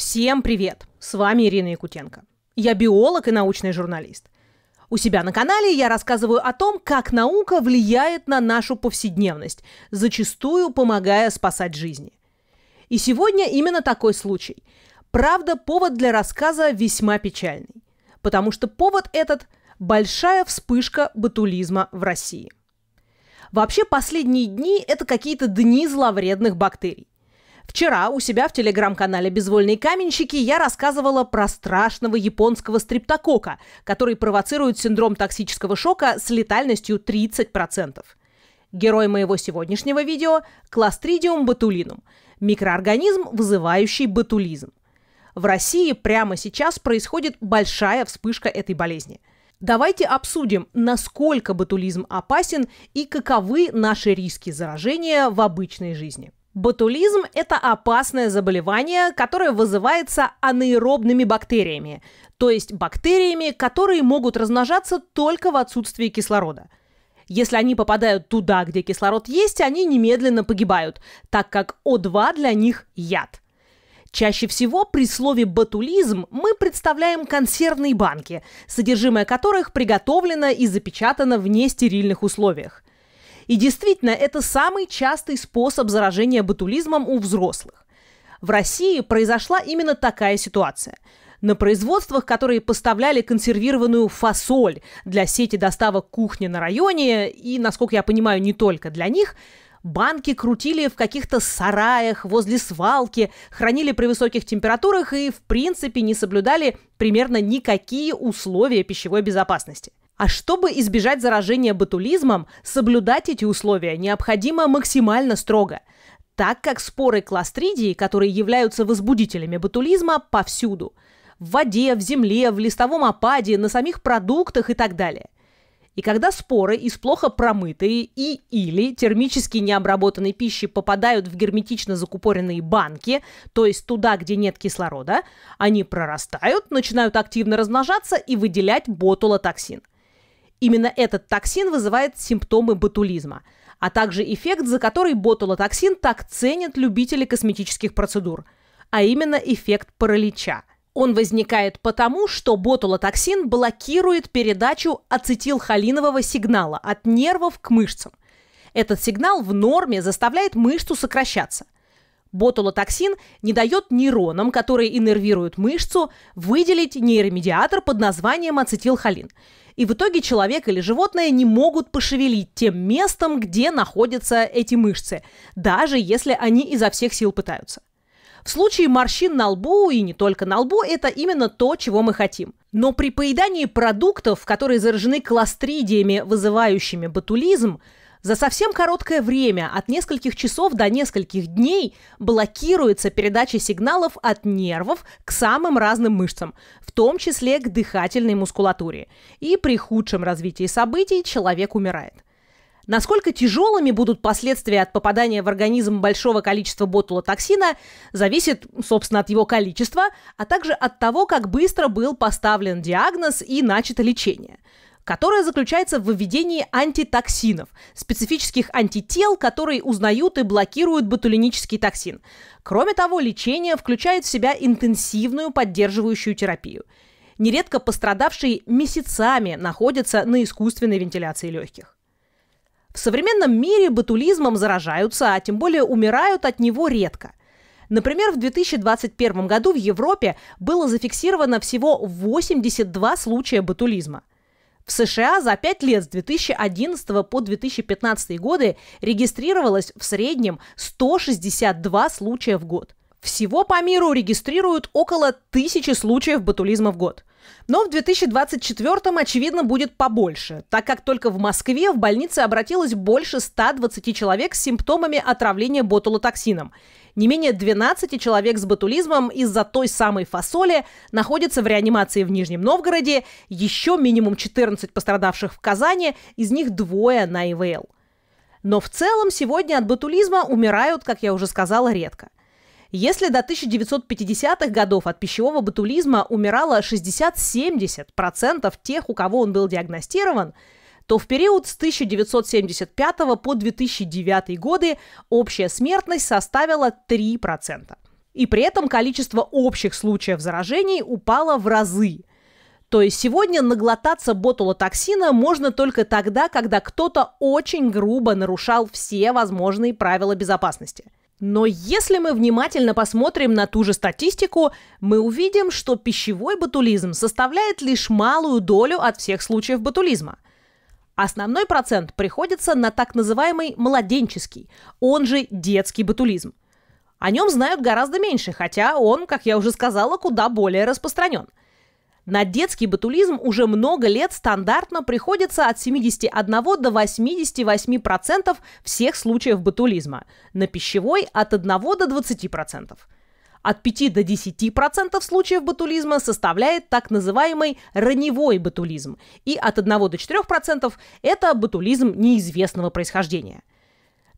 Всем привет! С вами Ирина Якутенко. Я биолог и научный журналист. У себя на канале я рассказываю о том, как наука влияет на нашу повседневность, зачастую помогая спасать жизни. И сегодня именно такой случай. Правда, повод для рассказа весьма печальный. Потому что повод этот – большая вспышка ботулизма в России. Вообще, последние дни – это какие-то дни зловредных бактерий. Вчера у себя в телеграм-канале «Безвольные каменщики» я рассказывала про страшного японского стриптокока, который провоцирует синдром токсического шока с летальностью 30%. Герой моего сегодняшнего видео – кластридиум ботулинум – микроорганизм, вызывающий ботулизм. В России прямо сейчас происходит большая вспышка этой болезни. Давайте обсудим, насколько ботулизм опасен и каковы наши риски заражения в обычной жизни. Ботулизм – это опасное заболевание, которое вызывается анаэробными бактериями, то есть бактериями, которые могут размножаться только в отсутствии кислорода. Если они попадают туда, где кислород есть, они немедленно погибают, так как О2 для них – яд. Чаще всего при слове «ботулизм» мы представляем консервные банки, содержимое которых приготовлено и запечатано в нестерильных условиях – и действительно, это самый частый способ заражения ботулизмом у взрослых. В России произошла именно такая ситуация. На производствах, которые поставляли консервированную фасоль для сети доставок кухни на районе, и, насколько я понимаю, не только для них, банки крутили в каких-то сараях, возле свалки, хранили при высоких температурах и, в принципе, не соблюдали примерно никакие условия пищевой безопасности. А чтобы избежать заражения ботулизмом, соблюдать эти условия необходимо максимально строго, так как споры кластридии, которые являются возбудителями ботулизма, повсюду. В воде, в земле, в листовом опаде, на самих продуктах и так далее – и когда споры из плохо промытые и или термически необработанной пищи попадают в герметично закупоренные банки, то есть туда, где нет кислорода, они прорастают, начинают активно размножаться и выделять ботулотоксин – Именно этот токсин вызывает симптомы ботулизма, а также эффект, за который ботулотоксин так ценят любители косметических процедур, а именно эффект паралича. Он возникает потому, что ботулотоксин блокирует передачу ацетилхолинового сигнала от нервов к мышцам. Этот сигнал в норме заставляет мышцу сокращаться. Ботулотоксин не дает нейронам, которые иннервируют мышцу, выделить нейромедиатор под названием ацетилхолин. И в итоге человек или животное не могут пошевелить тем местом, где находятся эти мышцы, даже если они изо всех сил пытаются. В случае морщин на лбу и не только на лбу это именно то, чего мы хотим. Но при поедании продуктов, которые заражены кластридиями, вызывающими ботулизм, за совсем короткое время, от нескольких часов до нескольких дней, блокируется передача сигналов от нервов к самым разным мышцам, в том числе к дыхательной мускулатуре. И при худшем развитии событий человек умирает. Насколько тяжелыми будут последствия от попадания в организм большого количества ботулотоксина, зависит, собственно, от его количества, а также от того, как быстро был поставлен диагноз и начато лечение – которая заключается в выведении антитоксинов, специфических антител, которые узнают и блокируют ботулинический токсин. Кроме того, лечение включает в себя интенсивную поддерживающую терапию. Нередко пострадавшие месяцами находятся на искусственной вентиляции легких. В современном мире ботулизмом заражаются, а тем более умирают от него редко. Например, в 2021 году в Европе было зафиксировано всего 82 случая ботулизма. В США за 5 лет с 2011 по 2015 годы регистрировалось в среднем 162 случая в год. Всего по миру регистрируют около тысячи случаев ботулизма в год. Но в 2024-м, очевидно, будет побольше, так как только в Москве в больнице обратилось больше 120 человек с симптомами отравления ботулотоксином. Не менее 12 человек с ботулизмом из-за той самой фасоли находятся в реанимации в Нижнем Новгороде, еще минимум 14 пострадавших в Казани, из них двое на ИВЛ. Но в целом сегодня от ботулизма умирают, как я уже сказала, редко – если до 1950-х годов от пищевого ботулизма умирало 60-70% тех, у кого он был диагностирован, то в период с 1975 по 2009 годы общая смертность составила 3%. И при этом количество общих случаев заражений упало в разы. То есть сегодня наглотаться ботулотоксина можно только тогда, когда кто-то очень грубо нарушал все возможные правила безопасности – но если мы внимательно посмотрим на ту же статистику, мы увидим, что пищевой ботулизм составляет лишь малую долю от всех случаев ботулизма. Основной процент приходится на так называемый младенческий, он же детский ботулизм. О нем знают гораздо меньше, хотя он, как я уже сказала, куда более распространен – на детский ботулизм уже много лет стандартно приходится от 71 до 88% всех случаев ботулизма, на пищевой от 1 до 20%. От 5 до 10% случаев ботулизма составляет так называемый раневой ботулизм, и от 1 до 4% это ботулизм неизвестного происхождения.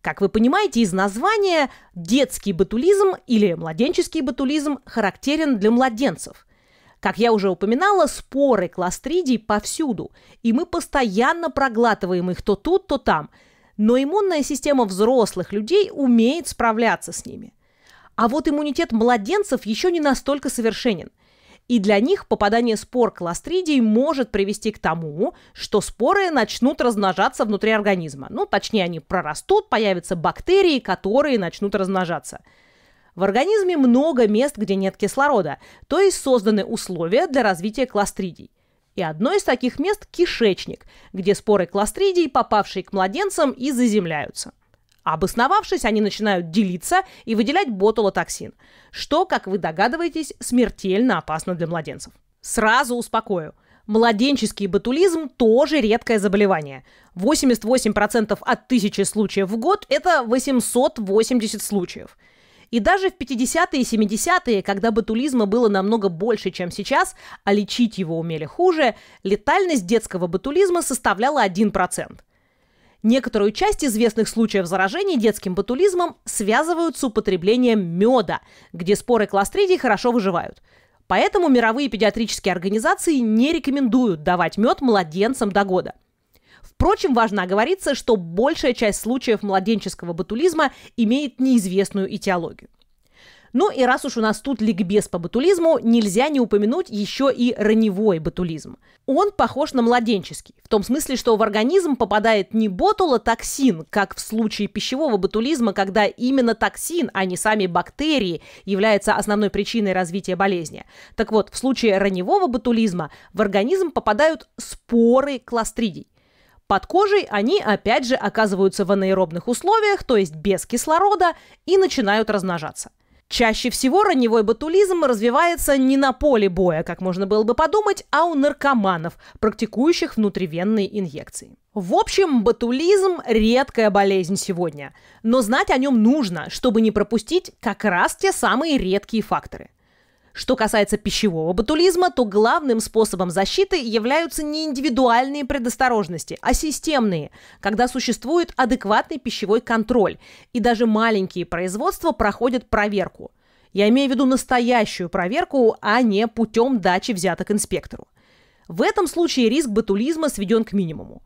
Как вы понимаете из названия, детский ботулизм или младенческий ботулизм характерен для младенцев – как я уже упоминала, споры кластридий повсюду, и мы постоянно проглатываем их то тут, то там. Но иммунная система взрослых людей умеет справляться с ними. А вот иммунитет младенцев еще не настолько совершенен. И для них попадание спор кластридий может привести к тому, что споры начнут размножаться внутри организма. Ну, точнее, они прорастут, появятся бактерии, которые начнут размножаться – в организме много мест, где нет кислорода, то есть созданы условия для развития кластридий. И одно из таких мест – кишечник, где споры кластридий, попавшие к младенцам, и заземляются. Обосновавшись, они начинают делиться и выделять ботулотоксин, что, как вы догадываетесь, смертельно опасно для младенцев. Сразу успокою. Младенческий ботулизм тоже редкое заболевание. 88% от 1000 случаев в год – это 880 случаев – и даже в 50-е и 70-е, когда ботулизма было намного больше, чем сейчас, а лечить его умели хуже, летальность детского ботулизма составляла 1%. Некоторую часть известных случаев заражений детским ботулизмом связывают с употреблением меда, где споры кластридий хорошо выживают. Поэтому мировые педиатрические организации не рекомендуют давать мед младенцам до года. Впрочем, важно оговориться, что большая часть случаев младенческого ботулизма имеет неизвестную этиологию. Ну и раз уж у нас тут ликбез по ботулизму, нельзя не упомянуть еще и раневой ботулизм. Он похож на младенческий, в том смысле, что в организм попадает не ботула, токсин, как в случае пищевого ботулизма, когда именно токсин, а не сами бактерии, является основной причиной развития болезни. Так вот, в случае раневого ботулизма в организм попадают споры кластридий – под кожей они опять же оказываются в анаэробных условиях, то есть без кислорода, и начинают размножаться. Чаще всего раневой ботулизм развивается не на поле боя, как можно было бы подумать, а у наркоманов, практикующих внутривенные инъекции. В общем, ботулизм – редкая болезнь сегодня. Но знать о нем нужно, чтобы не пропустить как раз те самые редкие факторы – что касается пищевого ботулизма, то главным способом защиты являются не индивидуальные предосторожности, а системные, когда существует адекватный пищевой контроль, и даже маленькие производства проходят проверку. Я имею в виду настоящую проверку, а не путем дачи взяток инспектору. В этом случае риск ботулизма сведен к минимуму.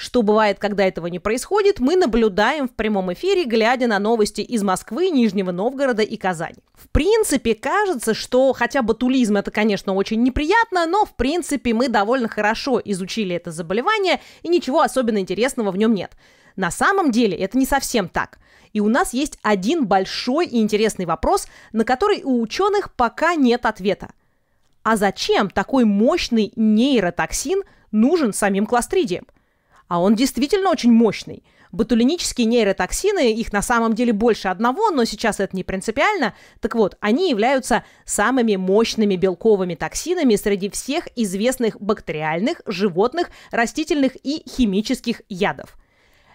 Что бывает, когда этого не происходит, мы наблюдаем в прямом эфире, глядя на новости из Москвы, Нижнего Новгорода и Казани. В принципе, кажется, что хотя ботулизм это, конечно, очень неприятно, но в принципе мы довольно хорошо изучили это заболевание и ничего особенно интересного в нем нет. На самом деле это не совсем так. И у нас есть один большой и интересный вопрос, на который у ученых пока нет ответа. А зачем такой мощный нейротоксин нужен самим кластридиям? а он действительно очень мощный. Ботулинические нейротоксины, их на самом деле больше одного, но сейчас это не принципиально. Так вот, они являются самыми мощными белковыми токсинами среди всех известных бактериальных, животных, растительных и химических ядов.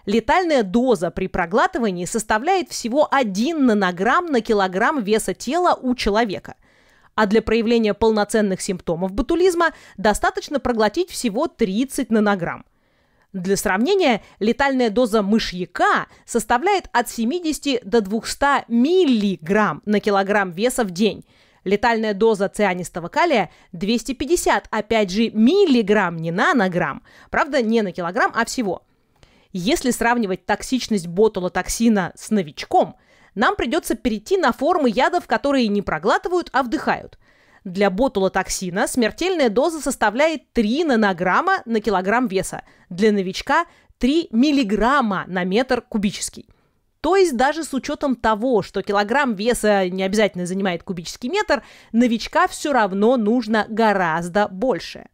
Летальная доза при проглатывании составляет всего 1 нанограмм на килограмм веса тела у человека. А для проявления полноценных симптомов ботулизма достаточно проглотить всего 30 нанограмм. Для сравнения, летальная доза мышьяка составляет от 70 до 200 миллиграмм на килограмм веса в день. Летальная доза цианистого калия 250, опять же, миллиграмм не нанограмм. Правда, не на килограмм, а всего. Если сравнивать токсичность ботулотоксина с новичком, нам придется перейти на формы ядов, которые не проглатывают, а вдыхают. Для ботулотоксина смертельная доза составляет 3 нанограмма на килограмм веса. Для новичка 3 миллиграмма на метр кубический. То есть даже с учетом того, что килограмм веса не обязательно занимает кубический метр, новичка все равно нужно гораздо больше.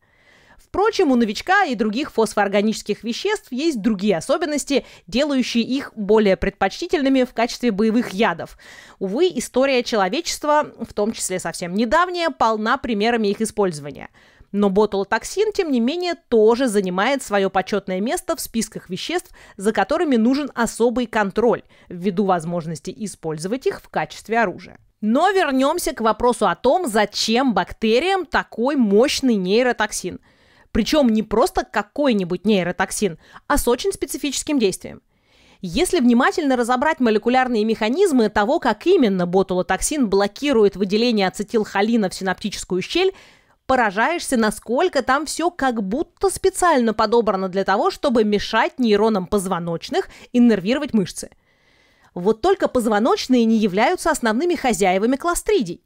Впрочем, у новичка и других фосфоорганических веществ есть другие особенности, делающие их более предпочтительными в качестве боевых ядов. Увы, история человечества, в том числе совсем недавняя, полна примерами их использования. Но ботулотоксин, тем не менее, тоже занимает свое почетное место в списках веществ, за которыми нужен особый контроль, ввиду возможности использовать их в качестве оружия. Но вернемся к вопросу о том, зачем бактериям такой мощный нейротоксин. Причем не просто какой-нибудь нейротоксин, а с очень специфическим действием. Если внимательно разобрать молекулярные механизмы того, как именно ботулотоксин блокирует выделение ацетилхолина в синаптическую щель, поражаешься, насколько там все как будто специально подобрано для того, чтобы мешать нейронам позвоночных иннервировать мышцы. Вот только позвоночные не являются основными хозяевами кластридий.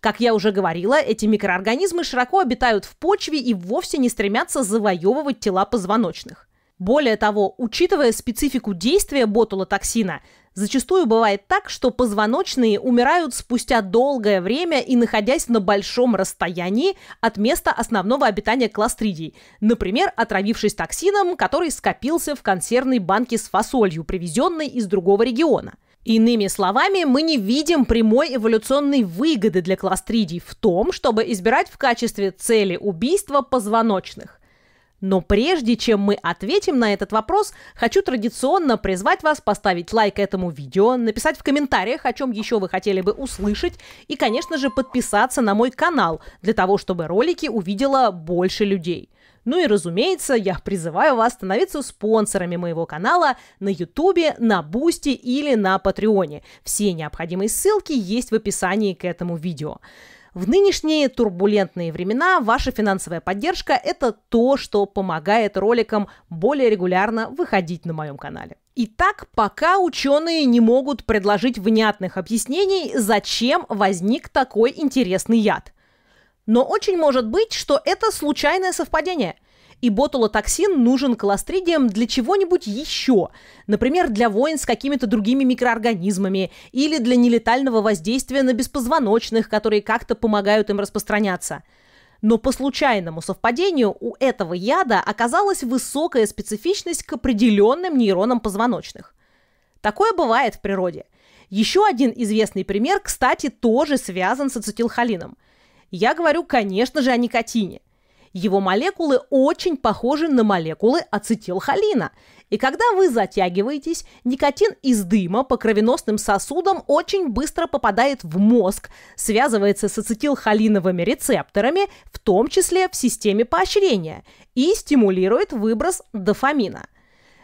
Как я уже говорила, эти микроорганизмы широко обитают в почве и вовсе не стремятся завоевывать тела позвоночных. Более того, учитывая специфику действия ботулотоксина, зачастую бывает так, что позвоночные умирают спустя долгое время и находясь на большом расстоянии от места основного обитания кластридий, например, отравившись токсином, который скопился в консервной банке с фасолью, привезенной из другого региона – Иными словами, мы не видим прямой эволюционной выгоды для кластридий в том, чтобы избирать в качестве цели убийства позвоночных. Но прежде чем мы ответим на этот вопрос, хочу традиционно призвать вас поставить лайк этому видео, написать в комментариях, о чем еще вы хотели бы услышать, и, конечно же, подписаться на мой канал, для того, чтобы ролики увидела больше людей – ну и разумеется, я призываю вас становиться спонсорами моего канала на Ютубе, на Бусти или на Патреоне. Все необходимые ссылки есть в описании к этому видео. В нынешние турбулентные времена ваша финансовая поддержка – это то, что помогает роликам более регулярно выходить на моем канале. Итак, пока ученые не могут предложить внятных объяснений, зачем возник такой интересный яд – но очень может быть, что это случайное совпадение. И ботулотоксин нужен колостридиям для чего-нибудь еще. Например, для войн с какими-то другими микроорганизмами или для нелетального воздействия на беспозвоночных, которые как-то помогают им распространяться. Но по случайному совпадению у этого яда оказалась высокая специфичность к определенным нейронам позвоночных. Такое бывает в природе. Еще один известный пример, кстати, тоже связан с ацетилхолином – я говорю, конечно же, о никотине. Его молекулы очень похожи на молекулы ацетилхолина. И когда вы затягиваетесь, никотин из дыма по кровеносным сосудам очень быстро попадает в мозг, связывается с ацетилхолиновыми рецепторами, в том числе в системе поощрения, и стимулирует выброс дофамина.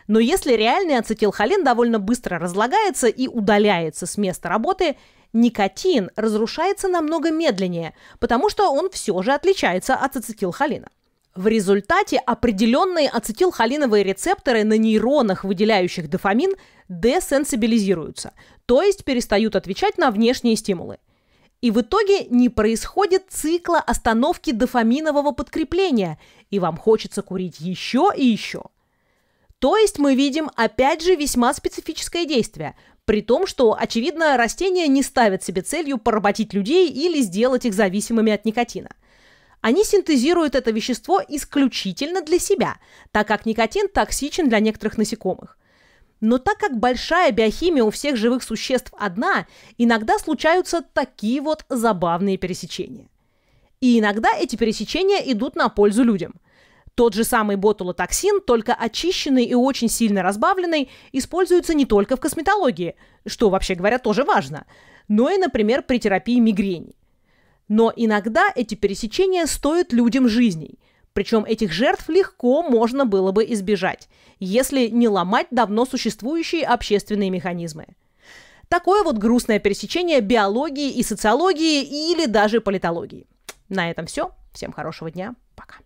Но если реальный ацетилхолин довольно быстро разлагается и удаляется с места работы – никотин разрушается намного медленнее, потому что он все же отличается от ацетилхолина. В результате определенные ацетилхолиновые рецепторы на нейронах, выделяющих дофамин, десенсибилизируются, то есть перестают отвечать на внешние стимулы. И в итоге не происходит цикла остановки дофаминового подкрепления, и вам хочется курить еще и еще – то есть мы видим, опять же, весьма специфическое действие. При том, что, очевидно, растения не ставят себе целью поработить людей или сделать их зависимыми от никотина. Они синтезируют это вещество исключительно для себя, так как никотин токсичен для некоторых насекомых. Но так как большая биохимия у всех живых существ одна, иногда случаются такие вот забавные пересечения. И иногда эти пересечения идут на пользу людям – тот же самый ботулотоксин, только очищенный и очень сильно разбавленный, используется не только в косметологии, что, вообще говоря, тоже важно, но и, например, при терапии мигрени. Но иногда эти пересечения стоят людям жизней. Причем этих жертв легко можно было бы избежать, если не ломать давно существующие общественные механизмы. Такое вот грустное пересечение биологии и социологии или даже политологии. На этом все. Всем хорошего дня. Пока.